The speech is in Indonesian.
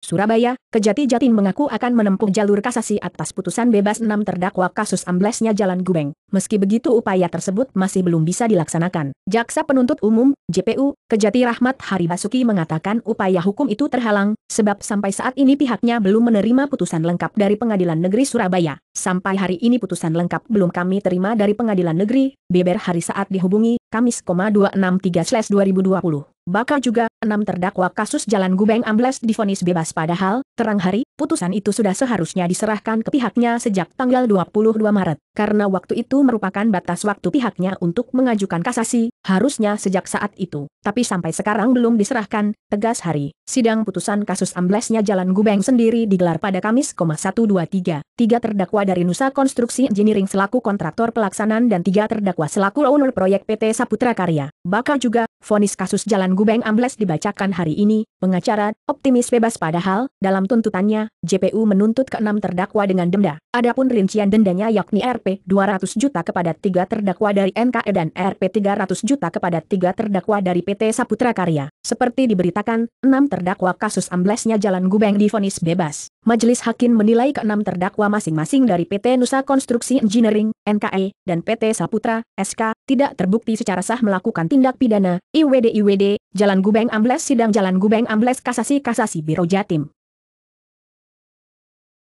Surabaya, Kejati Jatin mengaku akan menempuh jalur kasasi atas putusan bebas enam terdakwa kasus amblesnya Jalan Gubeng. Meski begitu upaya tersebut masih belum bisa dilaksanakan. Jaksa Penuntut Umum, JPU, Kejati Rahmat Hari Basuki mengatakan upaya hukum itu terhalang, sebab sampai saat ini pihaknya belum menerima putusan lengkap dari Pengadilan Negeri Surabaya. Sampai hari ini putusan lengkap belum kami terima dari Pengadilan Negeri, beber hari saat dihubungi, Kamis, 263-2020 bakal juga enam terdakwa kasus Jalan Gubeng Ambles difonis bebas padahal, terang hari, putusan itu sudah seharusnya diserahkan ke pihaknya sejak tanggal 22 Maret, karena waktu itu merupakan batas waktu pihaknya untuk mengajukan kasasi, harusnya sejak saat itu tapi sampai sekarang belum diserahkan, tegas hari. Sidang putusan kasus amblesnya Jalan Gubeng sendiri digelar pada Kamis, 123. Tiga terdakwa dari Nusa Konstruksi Engineering selaku kontraktor pelaksanaan dan tiga terdakwa selaku owner proyek PT Saputra Karya. Bakal juga, vonis kasus Jalan Gubeng ambles dibacakan hari ini, pengacara, optimis bebas padahal, dalam tuntutannya, JPU menuntut keenam terdakwa dengan denda. Adapun rincian dendanya yakni Rp 200 juta kepada tiga terdakwa dari NKE dan Rp 300 juta kepada tiga terdakwa dari PT Saputra Karya. Seperti diberitakan, enam terdakwa kasus amblesnya Jalan Gubeng difonis bebas. Majelis Hakim menilai keenam terdakwa masing-masing dari PT Nusa Konstruksi Engineering, NKE, dan PT Saputra, SK, tidak terbukti secara sah melakukan tindak pidana, IWD-IWD, Jalan Gubeng Ambles Sidang Jalan Gubeng Ambles Kasasi Kasasi Biro Jatim.